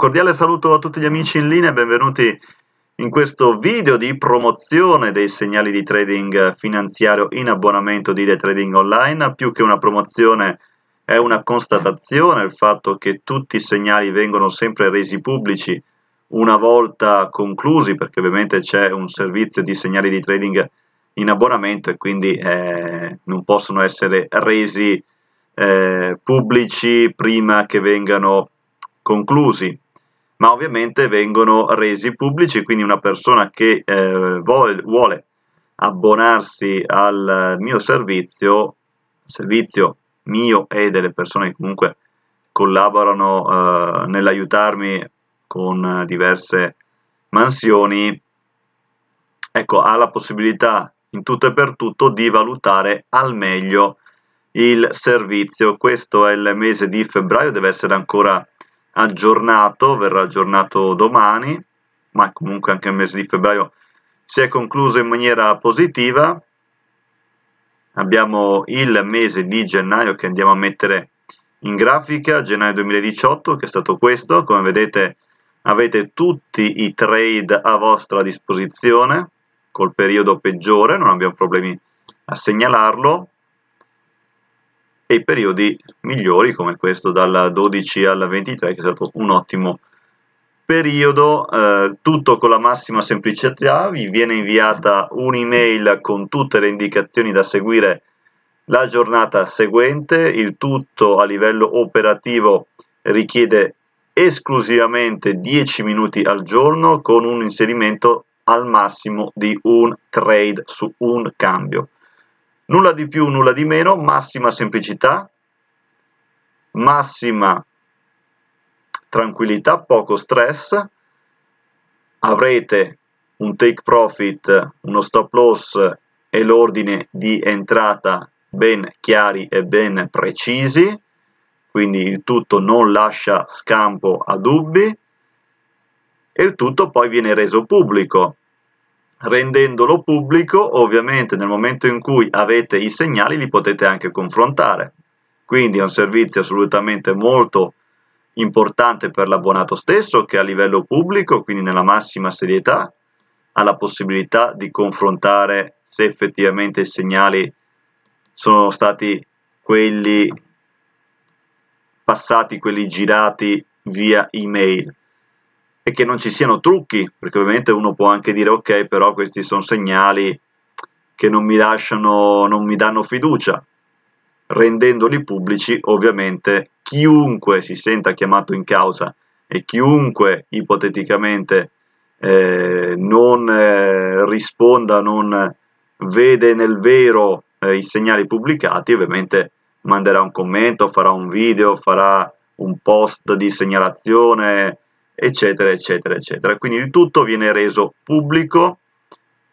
cordiale saluto a tutti gli amici in linea benvenuti in questo video di promozione dei segnali di trading finanziario in abbonamento di The Trading Online. Più che una promozione è una constatazione il fatto che tutti i segnali vengono sempre resi pubblici una volta conclusi perché ovviamente c'è un servizio di segnali di trading in abbonamento e quindi eh, non possono essere resi eh, pubblici prima che vengano conclusi ma ovviamente vengono resi pubblici, quindi una persona che eh, vuole, vuole abbonarsi al mio servizio, servizio mio e delle persone che comunque collaborano eh, nell'aiutarmi con diverse mansioni, ecco, ha la possibilità in tutto e per tutto di valutare al meglio il servizio. Questo è il mese di febbraio, deve essere ancora aggiornato, verrà aggiornato domani, ma comunque anche il mese di febbraio si è concluso in maniera positiva. Abbiamo il mese di gennaio che andiamo a mettere in grafica, gennaio 2018, che è stato questo, come vedete avete tutti i trade a vostra disposizione col periodo peggiore, non abbiamo problemi a segnalarlo e i periodi migliori come questo dalla 12 alla 23 che è stato un ottimo periodo, eh, tutto con la massima semplicità, vi viene inviata un'email con tutte le indicazioni da seguire la giornata seguente, il tutto a livello operativo richiede esclusivamente 10 minuti al giorno con un inserimento al massimo di un trade su un cambio. Nulla di più, nulla di meno, massima semplicità, massima tranquillità, poco stress, avrete un take profit, uno stop loss e l'ordine di entrata ben chiari e ben precisi, quindi il tutto non lascia scampo a dubbi e il tutto poi viene reso pubblico rendendolo pubblico ovviamente nel momento in cui avete i segnali li potete anche confrontare quindi è un servizio assolutamente molto importante per l'abbonato stesso che a livello pubblico quindi nella massima serietà ha la possibilità di confrontare se effettivamente i segnali sono stati quelli passati, quelli girati via email e che non ci siano trucchi, perché ovviamente uno può anche dire ok, però questi sono segnali che non mi lasciano, non mi danno fiducia. Rendendoli pubblici, ovviamente, chiunque si senta chiamato in causa e chiunque ipoteticamente eh, non eh, risponda, non vede nel vero eh, i segnali pubblicati, ovviamente manderà un commento, farà un video, farà un post di segnalazione, eccetera, eccetera, eccetera. Quindi il tutto viene reso pubblico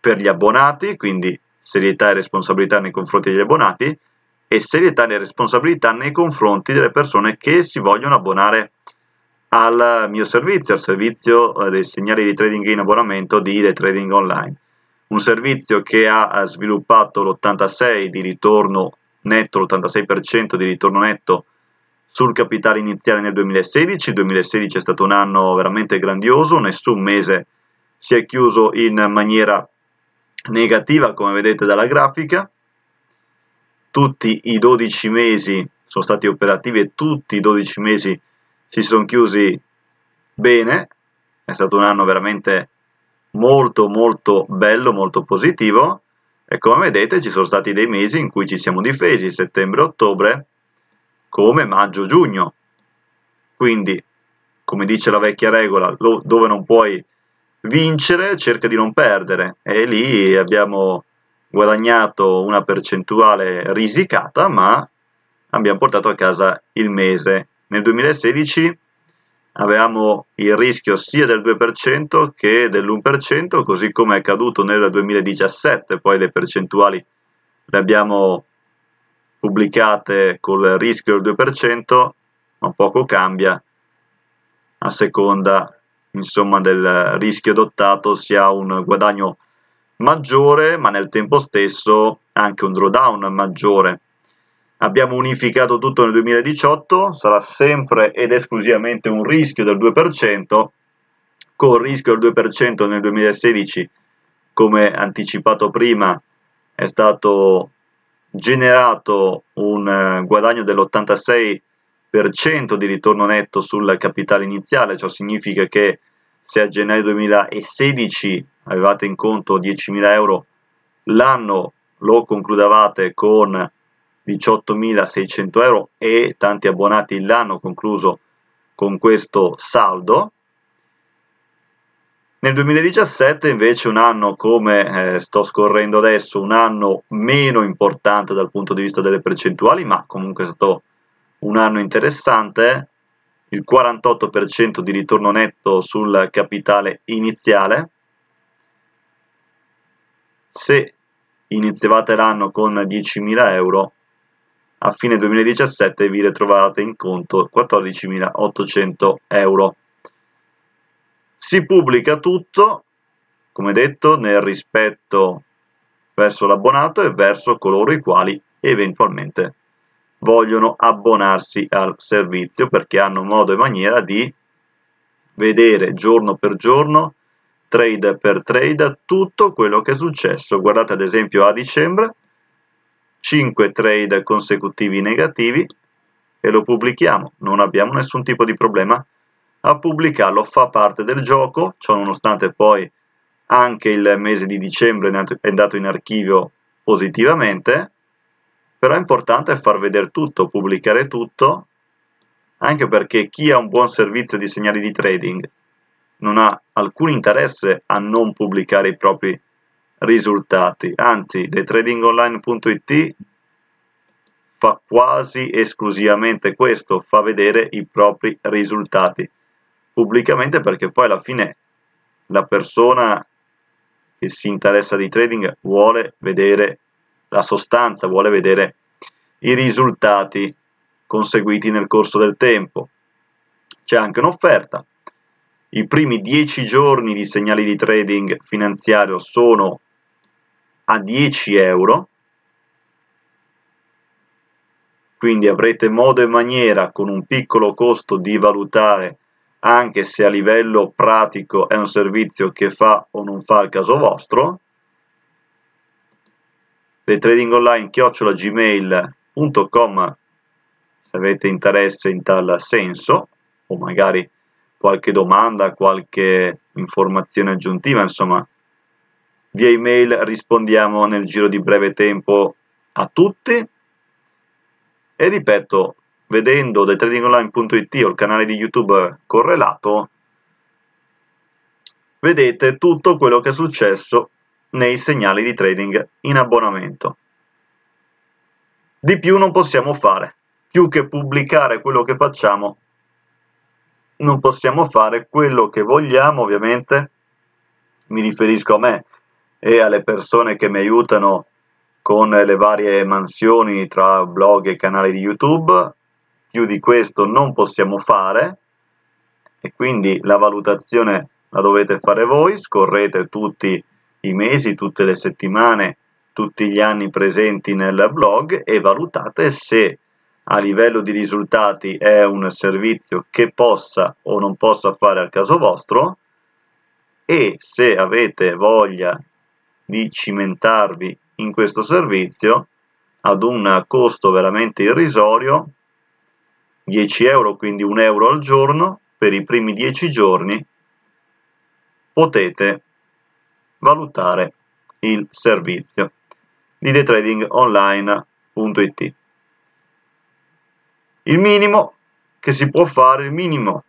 per gli abbonati, quindi serietà e responsabilità nei confronti degli abbonati e serietà e responsabilità nei confronti delle persone che si vogliono abbonare al mio servizio, al servizio eh, dei segnali di trading in abbonamento di The Trading Online. Un servizio che ha sviluppato l'86 di ritorno netto, l'86% di ritorno netto sul capitale iniziale nel 2016. Il 2016 è stato un anno veramente grandioso, nessun mese si è chiuso in maniera negativa come vedete dalla grafica. Tutti i 12 mesi sono stati operativi e tutti i 12 mesi si sono chiusi bene. È stato un anno veramente molto molto bello, molto positivo e come vedete ci sono stati dei mesi in cui ci siamo difesi, settembre-ottobre come maggio-giugno. Quindi, come dice la vecchia regola, lo, dove non puoi vincere, cerca di non perdere. E lì abbiamo guadagnato una percentuale risicata, ma abbiamo portato a casa il mese. Nel 2016 avevamo il rischio sia del 2% che dell'1%, così come è accaduto nel 2017, poi le percentuali le abbiamo pubblicate col rischio del 2%, ma poco cambia a seconda insomma, del rischio adottato si ha un guadagno maggiore, ma nel tempo stesso anche un drawdown maggiore. Abbiamo unificato tutto nel 2018, sarà sempre ed esclusivamente un rischio del 2%, con il rischio del 2% nel 2016, come anticipato prima, è stato generato un eh, guadagno dell'86% di ritorno netto sul capitale iniziale, ciò significa che se a gennaio 2016 avevate in conto 10.000 euro l'anno lo concludavate con 18.600 euro e tanti abbonati l'hanno concluso con questo saldo nel 2017 invece un anno come eh, sto scorrendo adesso, un anno meno importante dal punto di vista delle percentuali, ma comunque è stato un anno interessante, il 48% di ritorno netto sul capitale iniziale. Se iniziavate l'anno con 10.000 euro, a fine 2017 vi ritrovate in conto 14.800 euro. Si pubblica tutto, come detto, nel rispetto verso l'abbonato e verso coloro i quali eventualmente vogliono abbonarsi al servizio perché hanno modo e maniera di vedere giorno per giorno, trade per trade, tutto quello che è successo. Guardate ad esempio a dicembre, 5 trade consecutivi negativi e lo pubblichiamo, non abbiamo nessun tipo di problema a pubblicarlo fa parte del gioco, ciò nonostante poi anche il mese di dicembre è andato in archivio positivamente, però è importante far vedere tutto, pubblicare tutto, anche perché chi ha un buon servizio di segnali di trading non ha alcun interesse a non pubblicare i propri risultati, anzi thetradingonline.it fa quasi esclusivamente questo, fa vedere i propri risultati pubblicamente perché poi alla fine la persona che si interessa di trading vuole vedere la sostanza, vuole vedere i risultati conseguiti nel corso del tempo. C'è anche un'offerta. I primi 10 giorni di segnali di trading finanziario sono a 10 euro, quindi avrete modo e maniera con un piccolo costo di valutare anche se a livello pratico è un servizio che fa o non fa il caso vostro le trading online chiocciola se avete interesse in tal senso o magari qualche domanda, qualche informazione aggiuntiva, insomma via email rispondiamo nel giro di breve tempo a tutti e ripeto vedendo thetradingonline.it o il canale di YouTube correlato, vedete tutto quello che è successo nei segnali di trading in abbonamento. Di più non possiamo fare, più che pubblicare quello che facciamo, non possiamo fare quello che vogliamo ovviamente, mi riferisco a me e alle persone che mi aiutano con le varie mansioni tra blog e canali di YouTube, più di questo non possiamo fare e quindi la valutazione la dovete fare voi, scorrete tutti i mesi, tutte le settimane, tutti gli anni presenti nel blog e valutate se a livello di risultati è un servizio che possa o non possa fare al caso vostro e se avete voglia di cimentarvi in questo servizio ad un costo veramente irrisorio 10 euro, quindi 1 euro al giorno, per i primi 10 giorni potete valutare il servizio di daytradingonline.it. Il minimo che si può fare, il minimo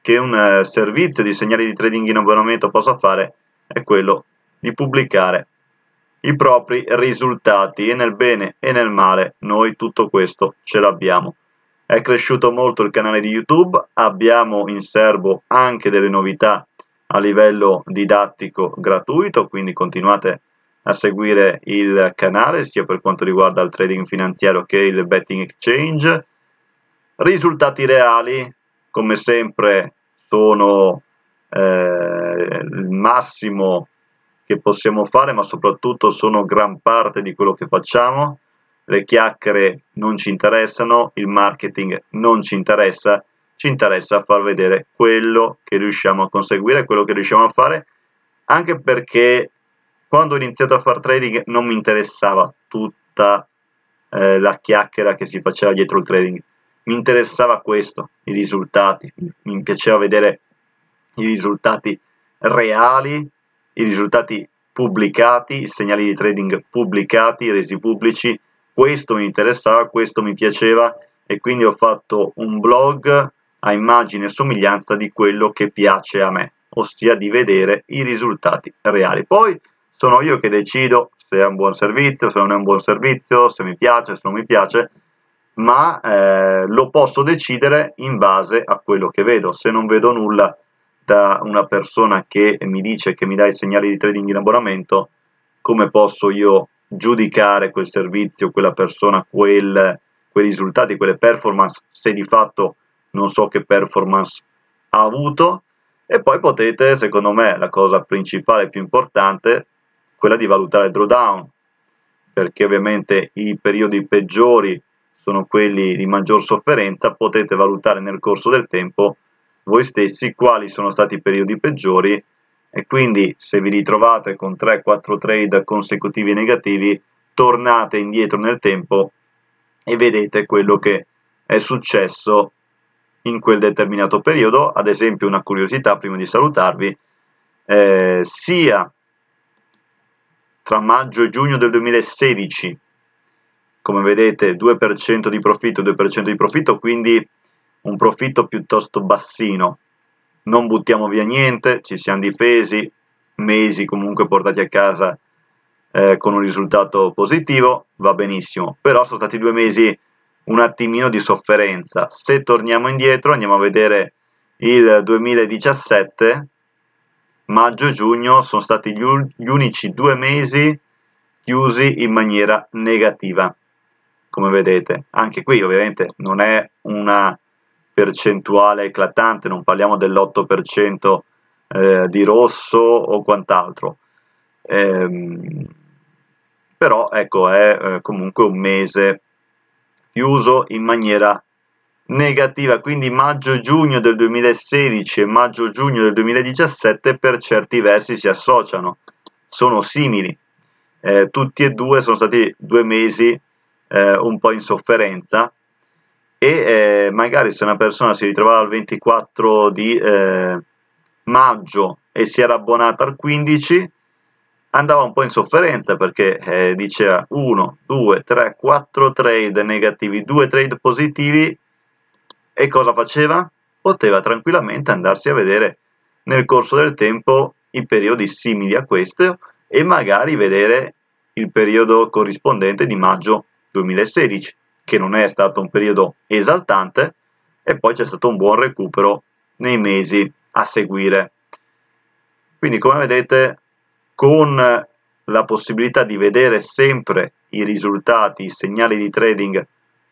che un eh, servizio di segnali di trading in abbonamento possa fare è quello di pubblicare i propri risultati e nel bene e nel male noi tutto questo ce l'abbiamo. È cresciuto molto il canale di YouTube, abbiamo in serbo anche delle novità a livello didattico gratuito, quindi continuate a seguire il canale sia per quanto riguarda il trading finanziario che il betting exchange. Risultati reali, come sempre, sono eh, il massimo che possiamo fare, ma soprattutto sono gran parte di quello che facciamo le chiacchiere non ci interessano, il marketing non ci interessa, ci interessa far vedere quello che riusciamo a conseguire, quello che riusciamo a fare, anche perché quando ho iniziato a fare trading non mi interessava tutta eh, la chiacchiera che si faceva dietro il trading, mi interessava questo, i risultati, mi piaceva vedere i risultati reali, i risultati pubblicati, i segnali di trading pubblicati, resi pubblici, questo mi interessava, questo mi piaceva e quindi ho fatto un blog a immagine e somiglianza di quello che piace a me, ossia di vedere i risultati reali. Poi sono io che decido se è un buon servizio, se non è un buon servizio, se mi piace, se non mi piace, ma eh, lo posso decidere in base a quello che vedo. Se non vedo nulla da una persona che mi dice che mi dà i segnali di trading in abbonamento, come posso io giudicare quel servizio, quella persona, quel, quei risultati, quelle performance, se di fatto non so che performance ha avuto. E poi potete, secondo me, la cosa principale, e più importante, quella di valutare il drawdown, perché ovviamente i periodi peggiori sono quelli di maggior sofferenza, potete valutare nel corso del tempo voi stessi quali sono stati i periodi peggiori e quindi se vi ritrovate con 3-4 trade consecutivi negativi tornate indietro nel tempo e vedete quello che è successo in quel determinato periodo ad esempio una curiosità prima di salutarvi eh, sia tra maggio e giugno del 2016 come vedete 2% di profitto 2% di profitto quindi un profitto piuttosto bassino non buttiamo via niente, ci siamo difesi, mesi comunque portati a casa eh, con un risultato positivo, va benissimo, però sono stati due mesi un attimino di sofferenza. Se torniamo indietro andiamo a vedere il 2017, maggio e giugno sono stati gli, gli unici due mesi chiusi in maniera negativa, come vedete. Anche qui ovviamente non è una percentuale eclatante, non parliamo dell'8% eh, di rosso o quant'altro. Ehm, però ecco, è eh, comunque un mese chiuso in maniera negativa, quindi maggio-giugno del 2016 e maggio-giugno del 2017 per certi versi si associano, sono simili. Eh, tutti e due sono stati due mesi eh, un po' in sofferenza e eh, magari se una persona si ritrovava il 24 di eh, maggio e si era abbonata al 15 andava un po' in sofferenza perché eh, diceva 1, 2, 3, 4 trade negativi, 2 trade positivi e cosa faceva? Poteva tranquillamente andarsi a vedere nel corso del tempo i periodi simili a questo e magari vedere il periodo corrispondente di maggio 2016 che non è stato un periodo esaltante, e poi c'è stato un buon recupero nei mesi a seguire. Quindi come vedete con la possibilità di vedere sempre i risultati, i segnali di trading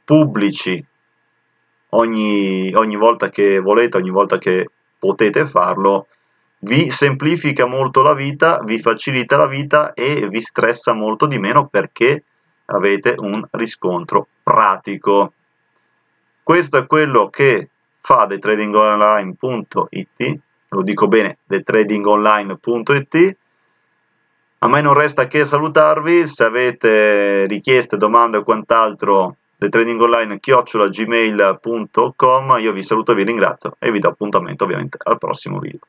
pubblici ogni, ogni volta che volete, ogni volta che potete farlo, vi semplifica molto la vita, vi facilita la vita e vi stressa molto di meno perché avete un riscontro pratico. Questo è quello che fa The Trading lo dico bene, The Trading A me non resta che salutarvi, se avete richieste, domande o quant'altro, The Trading Online chiocciolagmail.com, io vi saluto vi ringrazio e vi do appuntamento ovviamente al prossimo video.